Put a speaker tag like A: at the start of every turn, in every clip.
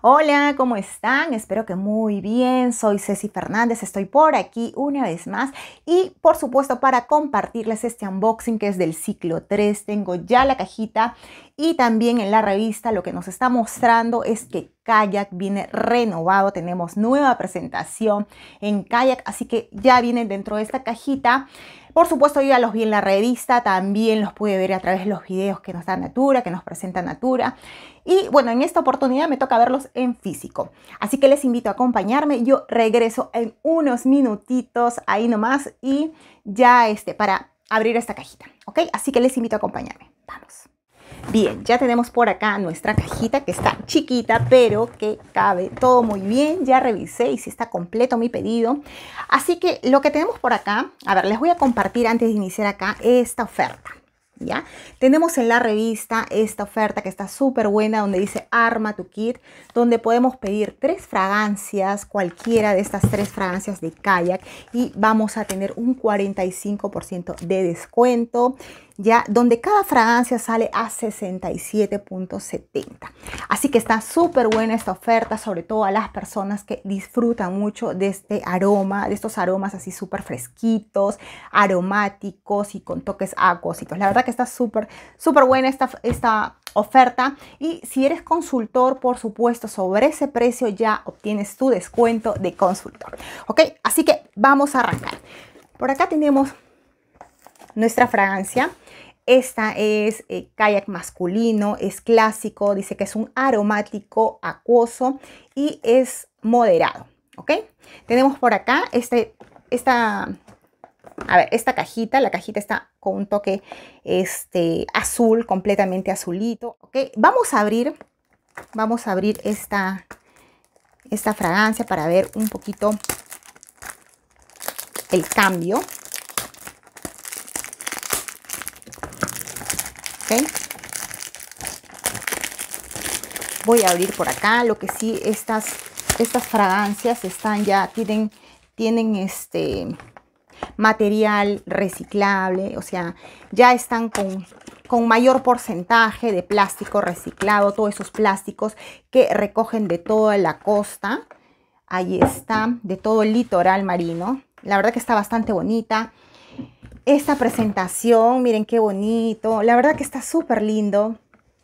A: Hola, ¿cómo están? Espero que muy bien. Soy Ceci Fernández, estoy por aquí una vez más y por supuesto para compartirles este unboxing que es del ciclo 3. Tengo ya la cajita y también en la revista lo que nos está mostrando es que kayak viene renovado, tenemos nueva presentación en kayak, así que ya vienen dentro de esta cajita. Por supuesto, ya los vi en la revista, también los pude ver a través de los videos que nos da Natura, que nos presenta Natura. Y bueno, en esta oportunidad me toca verlos en físico. Así que les invito a acompañarme. Yo regreso en unos minutitos ahí nomás y ya este, para abrir esta cajita. ¿Ok? Así que les invito a acompañarme. Vamos. Bien, ya tenemos por acá nuestra cajita que está chiquita, pero que cabe todo muy bien. Ya revisé y si está completo mi pedido. Así que lo que tenemos por acá, a ver, les voy a compartir antes de iniciar acá esta oferta. ¿Ya? Tenemos en la revista esta oferta que está súper buena, donde dice Arma tu kit, donde podemos pedir tres fragancias, cualquiera de estas tres fragancias de kayak, y vamos a tener un 45% de descuento, ¿ya? Donde cada fragancia sale a 67.70. Así que está súper buena esta oferta, sobre todo a las personas que disfrutan mucho de este aroma, de estos aromas así súper fresquitos, aromáticos y con toques acuositos. La verdad está súper, súper buena esta, esta oferta. Y si eres consultor, por supuesto, sobre ese precio ya obtienes tu descuento de consultor. ¿Ok? Así que vamos a arrancar. Por acá tenemos nuestra fragancia. Esta es eh, kayak masculino, es clásico, dice que es un aromático acuoso y es moderado. ¿Ok? Tenemos por acá este, esta a ver, esta cajita, la cajita está con un toque este, azul, completamente azulito. ¿okay? Vamos a abrir, vamos a abrir esta, esta fragancia para ver un poquito el cambio. Voy a abrir por acá. Lo que sí, estas, estas fragancias están ya, tienen, tienen este material reciclable, o sea, ya están con, con mayor porcentaje de plástico reciclado, todos esos plásticos que recogen de toda la costa, ahí está, de todo el litoral marino. La verdad que está bastante bonita. Esta presentación, miren qué bonito, la verdad que está súper lindo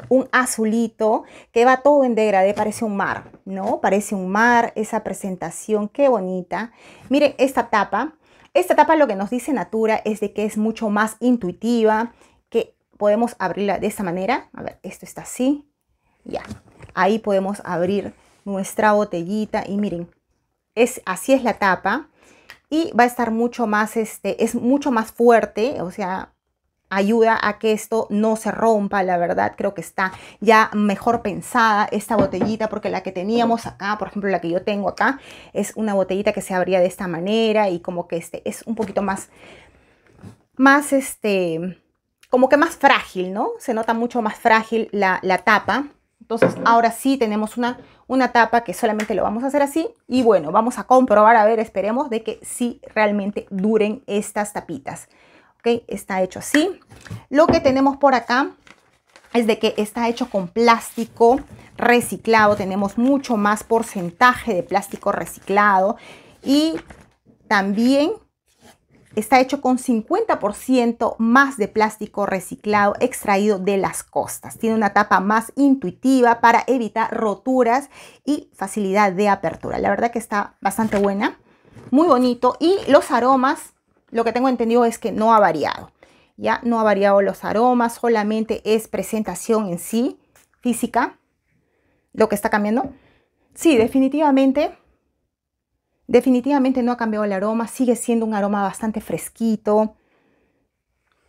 A: un azulito que va todo en degradé, parece un mar, ¿no? Parece un mar, esa presentación, qué bonita. Miren esta tapa, esta tapa lo que nos dice Natura es de que es mucho más intuitiva, que podemos abrirla de esta manera. A ver, esto está así. Ya, ahí podemos abrir nuestra botellita y miren, es, así es la tapa y va a estar mucho más, este, es mucho más fuerte, o sea, ayuda a que esto no se rompa, la verdad creo que está ya mejor pensada esta botellita porque la que teníamos acá, por ejemplo la que yo tengo acá, es una botellita que se abría de esta manera y como que este es un poquito más, más este, como que más frágil, ¿no? Se nota mucho más frágil la, tapa. Entonces ahora sí tenemos una, una tapa que solamente lo vamos a hacer así y bueno, vamos a comprobar, a ver, esperemos de que sí realmente duren estas tapitas. Está hecho así. Lo que tenemos por acá es de que está hecho con plástico reciclado. Tenemos mucho más porcentaje de plástico reciclado. Y también está hecho con 50% más de plástico reciclado extraído de las costas. Tiene una tapa más intuitiva para evitar roturas y facilidad de apertura. La verdad que está bastante buena, muy bonito y los aromas lo que tengo entendido es que no ha variado. Ya no ha variado los aromas, solamente es presentación en sí, física, lo que está cambiando. Sí, definitivamente, definitivamente no ha cambiado el aroma, sigue siendo un aroma bastante fresquito.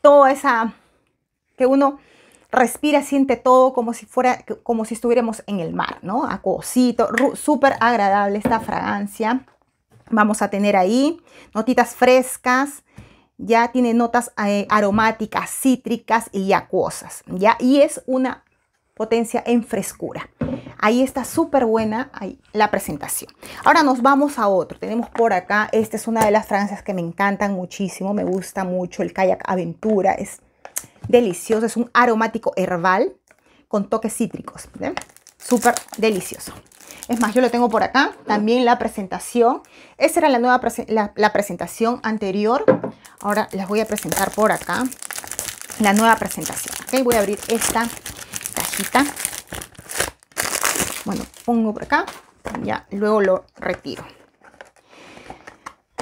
A: Toda esa que uno respira, siente todo como si fuera, como si estuviéramos en el mar, ¿no? Acuosito, súper agradable esta fragancia. Vamos a tener ahí notitas frescas, ya tiene notas eh, aromáticas, cítricas y acuosas, ¿ya? Y es una potencia en frescura. Ahí está súper buena ahí, la presentación. Ahora nos vamos a otro. Tenemos por acá, esta es una de las fragancias que me encantan muchísimo, me gusta mucho el Kayak Aventura, es delicioso, es un aromático herbal con toques cítricos súper delicioso. Es más, yo lo tengo por acá, también la presentación. Esa era la nueva la, presentación anterior. Ahora las voy a presentar por acá. La nueva presentación. Voy a abrir esta cajita. Bueno, pongo por acá. Ya, luego lo retiro.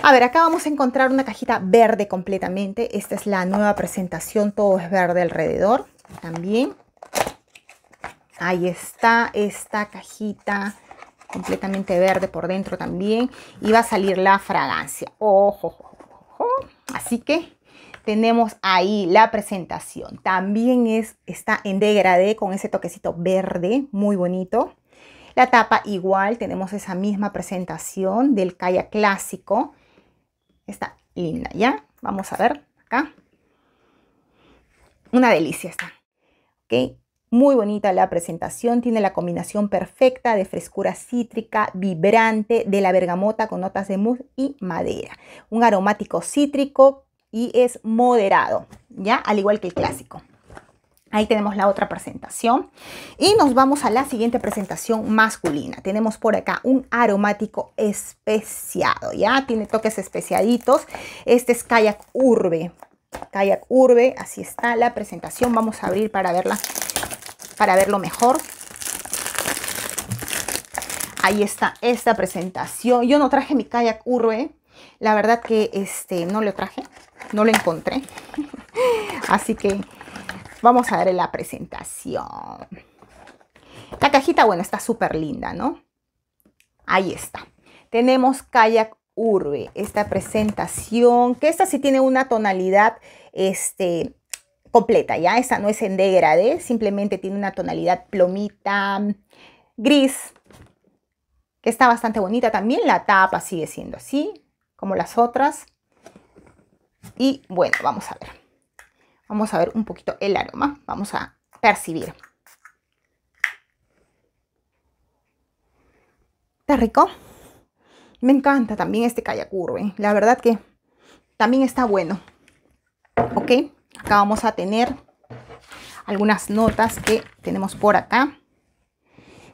A: A ver, acá vamos a encontrar una cajita verde completamente. Esta es la nueva presentación. Todo es verde alrededor. También Ahí está esta cajita completamente verde por dentro también. Y va a salir la fragancia. Ojo, ojo, ojo. Así que tenemos ahí la presentación. También es, está en degradé con ese toquecito verde, muy bonito. La tapa igual, tenemos esa misma presentación del Kaya clásico. Está linda, ¿ya? Vamos a ver acá. Una delicia está. ¿Ok? Muy bonita la presentación, tiene la combinación perfecta de frescura cítrica, vibrante, de la bergamota con notas de mousse y madera. Un aromático cítrico y es moderado, ¿ya? Al igual que el clásico. Ahí tenemos la otra presentación. Y nos vamos a la siguiente presentación masculina. Tenemos por acá un aromático especiado, ¿ya? Tiene toques especiaditos. Este es Kayak Urbe. Kayak Urbe, así está la presentación. Vamos a abrir para verla para verlo mejor. Ahí está esta presentación. Yo no traje mi kayak Urbe. ¿eh? La verdad que este, no lo traje. No lo encontré. Así que vamos a darle la presentación. La cajita, bueno, está súper linda, ¿no? Ahí está. Tenemos kayak urbe, ¿eh? esta presentación, que esta sí tiene una tonalidad este, completa, ¿ya? Esta no es en degradé, simplemente tiene una tonalidad plomita gris, que está bastante bonita. También la tapa sigue siendo así, como las otras. Y bueno, vamos a ver. Vamos a ver un poquito el aroma, vamos a percibir. Está rico. Me encanta también este calla curve. La verdad que también está bueno. ¿Ok? acá vamos a tener algunas notas que tenemos por acá.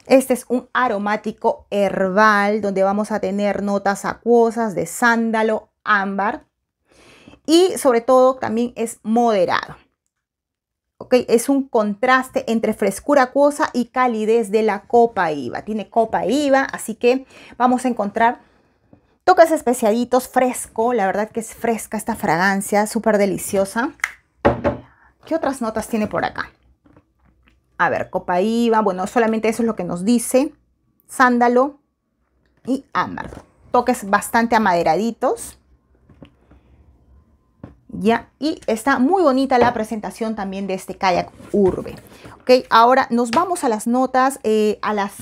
A: Este es un aromático herbal donde vamos a tener notas acuosas de sándalo, ámbar y sobre todo también es moderado. Okay, es un contraste entre frescura acuosa y calidez de la copa IVA. Tiene copa IVA, así que vamos a encontrar toques especiaditos, fresco. La verdad que es fresca esta fragancia, súper deliciosa. ¿Qué otras notas tiene por acá? A ver, copa IVA, bueno, solamente eso es lo que nos dice. Sándalo y ámbar. Toques bastante amaderaditos. Ya, y está muy bonita la presentación también de este kayak urbe. Ok, ahora nos vamos a las notas, eh, a las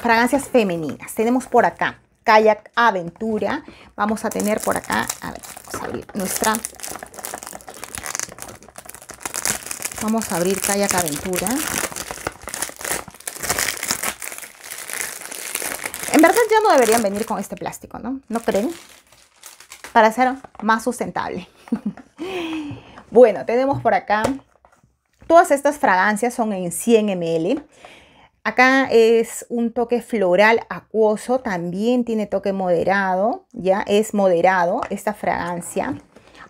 A: fragancias femeninas. Tenemos por acá kayak aventura. Vamos a tener por acá, a ver, vamos a abrir nuestra Vamos a abrir Calla Aventura. En verdad ya no deberían venir con este plástico, ¿no? ¿No creen? Para ser más sustentable. bueno, tenemos por acá. Todas estas fragancias son en 100 ml. Acá es un toque floral acuoso, también tiene toque moderado, ya es moderado esta fragancia.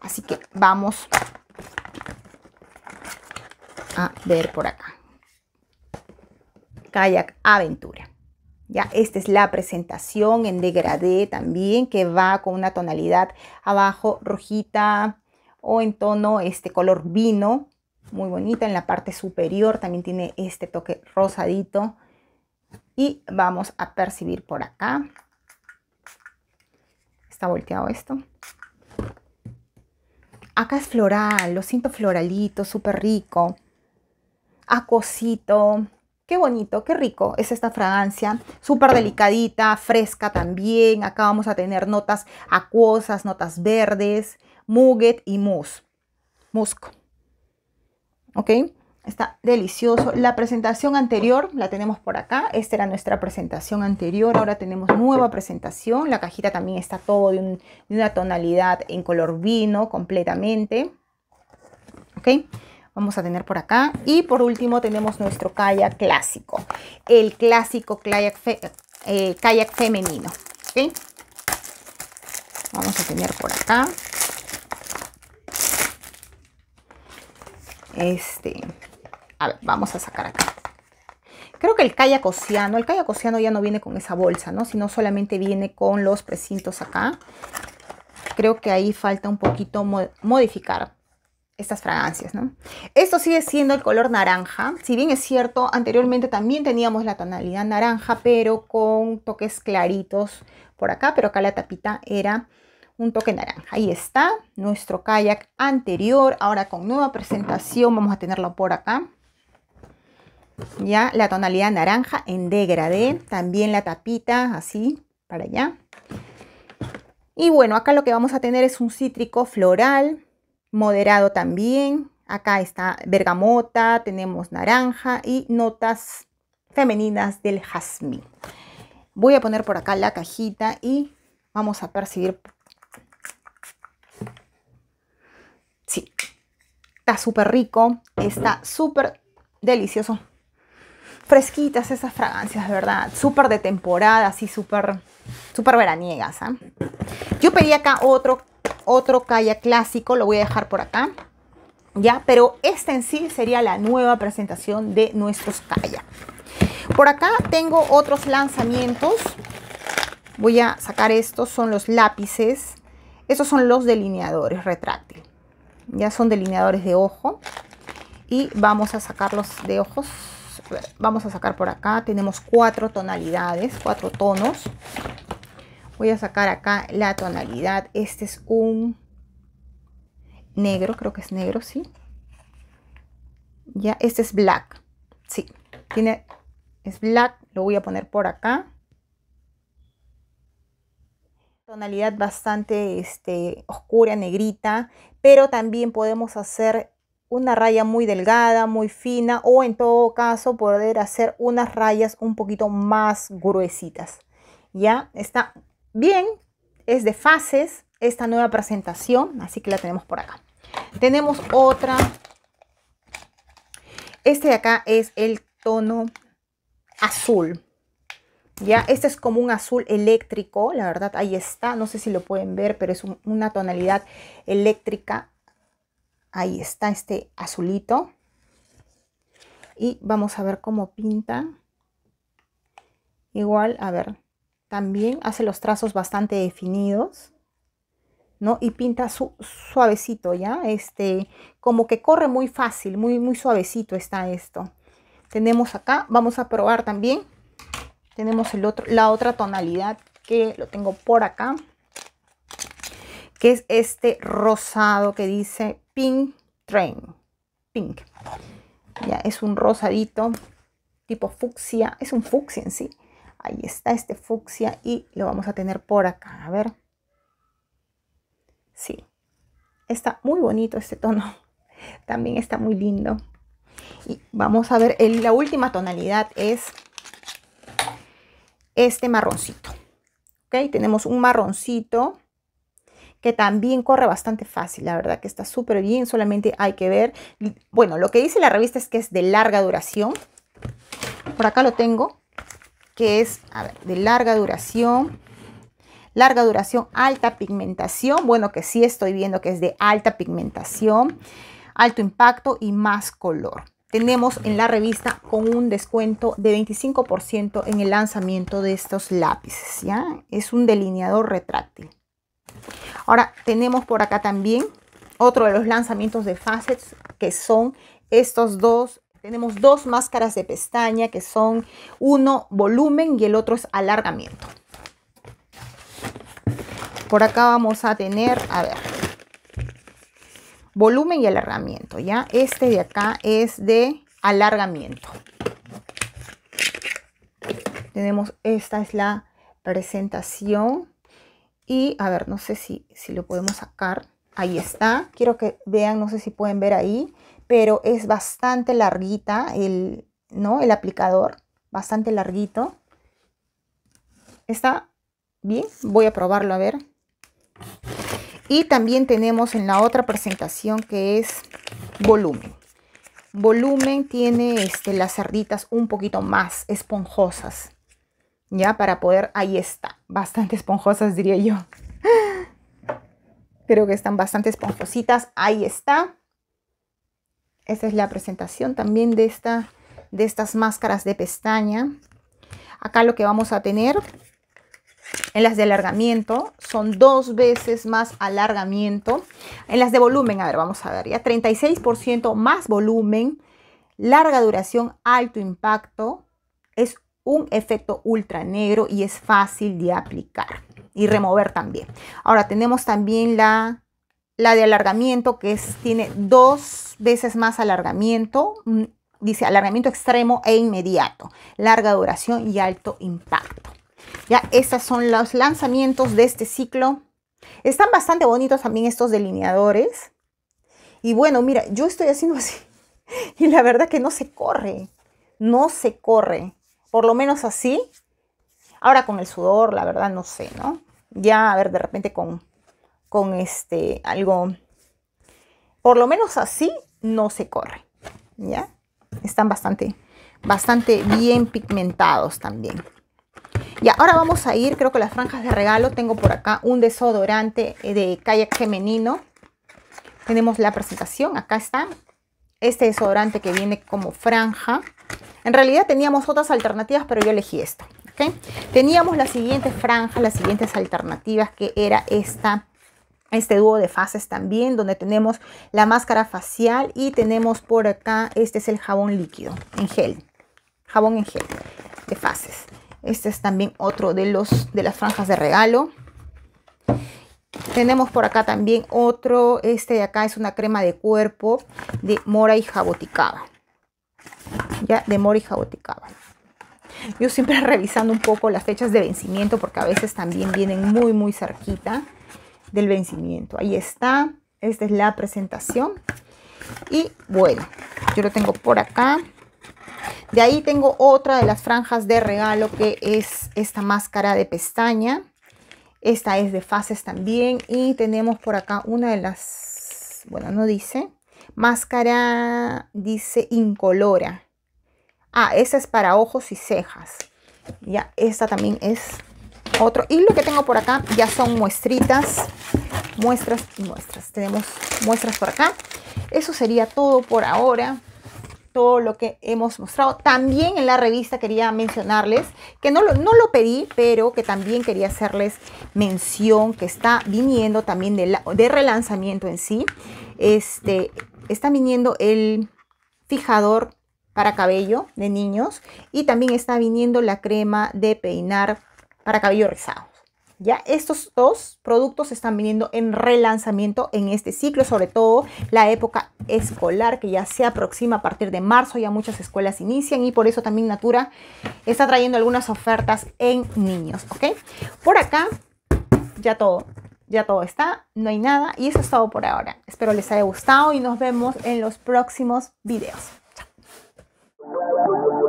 A: Así que vamos a ver por acá. Kayak Aventura. Ya, esta es la presentación en degradé también, que va con una tonalidad abajo rojita o en tono este color vino, muy bonita. En la parte superior también tiene este toque rosadito. Y vamos a percibir por acá. Está volteado esto. Acá es floral, lo siento floralito, súper rico acosito. Qué bonito, qué rico es esta fragancia. Súper delicadita, fresca también. Acá vamos a tener notas acuosas, notas verdes, muguet y mousse. Musco. ¿Ok? Está delicioso. La presentación anterior la tenemos por acá. Esta era nuestra presentación anterior. Ahora tenemos nueva presentación. La cajita también está todo de, de una tonalidad en color vino completamente. ¿Ok? Vamos a tener por acá. Y por último tenemos nuestro kayak clásico. El clásico kayak, eh, kayak femenino. Vamos a tener por acá. Este, a ver, vamos a sacar acá. Creo que el kayak océano, el kayak océano ya no viene con esa bolsa, ¿no? Sino solamente viene con los precintos acá. Creo que ahí falta un poquito modificar estas fragancias, ¿no? Esto sigue siendo el color naranja, si bien es cierto, anteriormente también teníamos la tonalidad naranja, pero con toques claritos por acá, pero acá la tapita era un toque naranja. Ahí está nuestro kayak anterior, ahora con nueva presentación, vamos a tenerlo por acá. Ya la tonalidad naranja en degradé, también la tapita así para allá. Y bueno, acá lo que vamos a tener es un cítrico floral, moderado también. Acá está bergamota, tenemos naranja y notas femeninas del jazmín. Voy a poner por acá la cajita y vamos a percibir. Sí, está súper rico, está súper delicioso. Fresquitas esas fragancias, verdad. Súper de temporada, así súper super veraniegas. ¿ah? Yo pedí acá otro otro Kaya clásico, lo voy a dejar por acá. ¿Ya? Pero esta en sí sería la nueva presentación de nuestros Kaya. Por acá tengo otros lanzamientos. Voy a sacar estos, son los lápices. Estos son los delineadores retráctil. Ya son delineadores de ojo. Y vamos a sacarlos de ojos. Vamos a sacar por acá. Tenemos cuatro tonalidades, cuatro tonos voy a sacar acá la tonalidad este es un negro creo que es negro sí ya este es black sí tiene es black lo voy a poner por acá tonalidad bastante este, oscura, negrita, pero también podemos hacer una raya muy delgada, muy fina o en todo caso poder hacer unas rayas un poquito más gruesitas. Ya está Bien, es de fases esta nueva presentación, así que la tenemos por acá. Tenemos otra. Este de acá es el tono azul. Ya, este es como un azul eléctrico, la verdad, ahí está, no sé si lo pueden ver, pero es una tonalidad eléctrica. Ahí está este azulito. Y vamos a ver cómo pinta. Igual, a ver, también hace los trazos bastante definidos, ¿no? Y pinta su, suavecito, ¿ya? Este, como que corre muy fácil, muy, muy suavecito está esto. Tenemos acá, vamos a probar también. Tenemos el otro, la otra tonalidad que lo tengo por acá. Que es este rosado que dice Pink Train. Pink. Ya, es un rosadito tipo fucsia. Es un fucsia en sí. Ahí está este fucsia y lo vamos a tener por acá. A ver. Sí. Está muy bonito este tono. También está muy lindo. Y vamos a ver, la última tonalidad es este marroncito. ¿Ok? Tenemos un marroncito que también corre bastante fácil, la verdad que está súper bien, solamente hay que ver. Bueno, lo que dice la revista es que es de larga duración. Por acá lo tengo que es de larga duración, larga duración, alta pigmentación, bueno que sí estoy viendo que es de alta pigmentación, alto impacto y más color. Tenemos en la revista con un descuento de 25% en el lanzamiento de estos lápices, ¿ya? Es un delineador retráctil. Ahora tenemos por acá también otro de los lanzamientos de facets que son estos dos tenemos dos máscaras de pestaña que son uno volumen y el otro es alargamiento. Por acá vamos a tener, a ver, volumen y alargamiento, ¿ya? Este de acá es de alargamiento. Tenemos, esta es la presentación. Y, a ver, no sé si, si lo podemos sacar. Ahí está. Quiero que vean, no sé si pueden ver ahí, pero es bastante larguita el, ¿no? el aplicador, bastante larguito. Está bien, voy a probarlo a ver. Y también tenemos en la otra presentación que es volumen. Volumen tiene este, las cerditas un poquito más esponjosas. Ya, para poder, ahí está, bastante esponjosas diría yo. Creo que están bastante esponjositas. Ahí está. Esta es la presentación también de, esta, de estas máscaras de pestaña. Acá lo que vamos a tener en las de alargamiento son dos veces más alargamiento. En las de volumen, a ver, vamos a ver, ya 36% más volumen, larga duración, alto impacto, un efecto ultra negro y es fácil de aplicar y remover también. Ahora tenemos también la, la de alargamiento que es, tiene dos veces más alargamiento, mm, dice alargamiento extremo e inmediato, larga duración y alto impacto. Ya, estos son los lanzamientos de este ciclo. Están bastante bonitos también estos delineadores. Y bueno, mira, yo estoy haciendo así y la verdad que no se corre, no se corre. Por lo menos así. Ahora con el sudor, la verdad, no sé, ¿no? Ya, a ver, de repente con, con este, algo, por lo menos así, no se corre, ¿ya? Están bastante, bastante bien pigmentados también. Y ahora vamos a ir, creo que las franjas de regalo, tengo por acá un desodorante eh, de kayak femenino. Tenemos la presentación, acá está, este desodorante que viene como franja. En realidad teníamos otras alternativas, pero yo elegí esto. Teníamos las siguientes franjas, las siguientes alternativas, que era esta este dúo de fases también, donde tenemos la máscara facial y tenemos por acá, este es el jabón líquido en gel, jabón en gel de fases. Este es también otro de, los, de las franjas de regalo. Tenemos por acá también otro, este de acá es una crema de cuerpo de mora y jaboticaba. Ya, de mora y jaboticaba. Yo siempre revisando un poco las fechas de vencimiento porque a veces también vienen muy, muy cerquita del vencimiento. Ahí está. Esta es la presentación. Y bueno, yo lo tengo por acá. De ahí tengo otra de las franjas de regalo que es esta máscara de pestaña. Esta es de fases también. Y tenemos por acá una de las, bueno, no dice. Máscara dice incolora. Ah, esa es para ojos y cejas. Ya, esta también es otro. Y lo que tengo por acá ya son muestritas. Muestras y muestras. Tenemos muestras por acá. Eso sería todo por ahora todo lo que hemos mostrado. También en la revista quería mencionarles, que no lo, no lo pedí, pero que también quería hacerles mención que está viniendo también de, de relanzamiento en sí. Este, está viniendo el fijador para cabello de niños y también está viniendo la crema de peinar para cabello rizado. ¿ya? Estos dos productos están viniendo en relanzamiento en este ciclo, sobre todo la época escolar que ya se aproxima a partir de marzo, ya muchas escuelas inician y por eso también Natura está trayendo algunas ofertas en niños, ¿ok? Por acá ya todo. Ya todo está, no hay nada y eso es todo por ahora. Espero les haya gustado y nos vemos en los próximos videos. Chao.